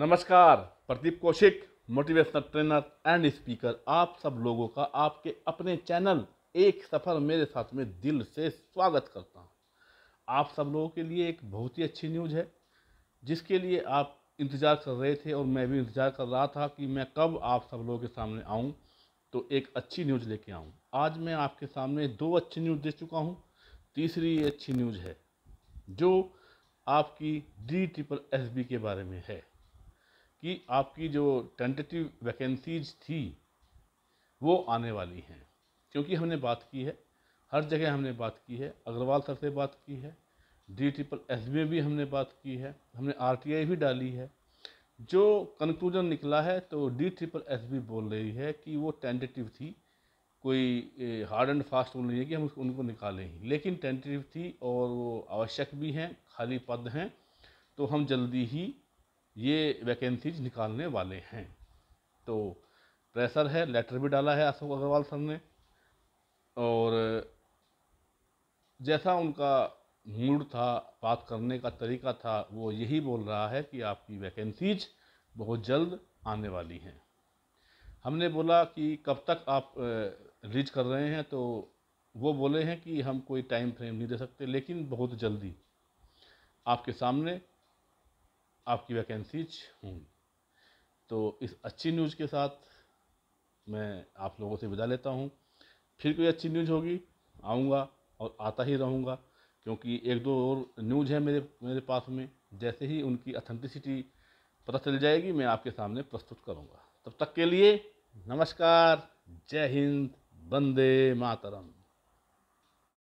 नमस्कार Pradeep Kaushik motivational trainer and speaker आप सब लोगों का आपके अपने चैनल एक सफ़र मेरे साथ में दिल से स्वागत करता हूँ आप सब लोगों के लिए एक बहुत ही अच्छी न्यूज़ है जिसके लिए आप इंतज़ार कर रहे थे और मैं भी इंतज़ार कर रहा था कि मैं कब आप सब लोगों के सामने आऊँ तो एक अच्छी न्यूज़ लेके आऊँ आज मैं आपके सामने दो अच्छी न्यूज़ दे चुका हूँ तीसरी अच्छी न्यूज़ है जो आपकी डी ट्रिपल एस बी के बारे में है कि आपकी जो टेंटेटिव वैकेंसीज थी वो आने वाली हैं क्योंकि हमने बात की है हर जगह हमने बात की है अग्रवाल सर से बात की है डी ट्रिपल एस में भी हमने बात की है हमने आर भी डाली है जो कंक्लूजन निकला है तो डी ट्रिपल एस बोल रही है कि वो टेंटेटिव थी कोई हार्ड एंड फास्ट बोल नहीं है कि हम उनको निकालें ही लेकिन टेंटेटिव थी और वो आवश्यक भी हैं खाली पद हैं तो हम जल्दी ही ये वैकेंसीज निकालने वाले हैं तो प्रेशर है लेटर भी डाला है अशोक अग्रवाल सर ने और जैसा उनका मूड था बात करने का तरीका था वो यही बोल रहा है कि आपकी वैकेंसीज बहुत जल्द आने वाली हैं हमने बोला कि कब तक आप रीच कर रहे हैं तो वो बोले हैं कि हम कोई टाइम फ्रेम नहीं दे सकते लेकिन बहुत जल्दी आपके सामने आपकी वैकेंसीज होंगी तो इस अच्छी न्यूज़ के साथ मैं आप लोगों से विदा लेता हूँ फिर कोई अच्छी न्यूज़ होगी आऊँगा और आता ही रहूँगा क्योंकि एक दो और न्यूज़ है मेरे मेरे पास में जैसे ही उनकी अथेंटिसिटी पता चल जाएगी मैं आपके सामने प्रस्तुत करूँगा तब तक के लिए नमस्कार जय हिंद वंदे मातरम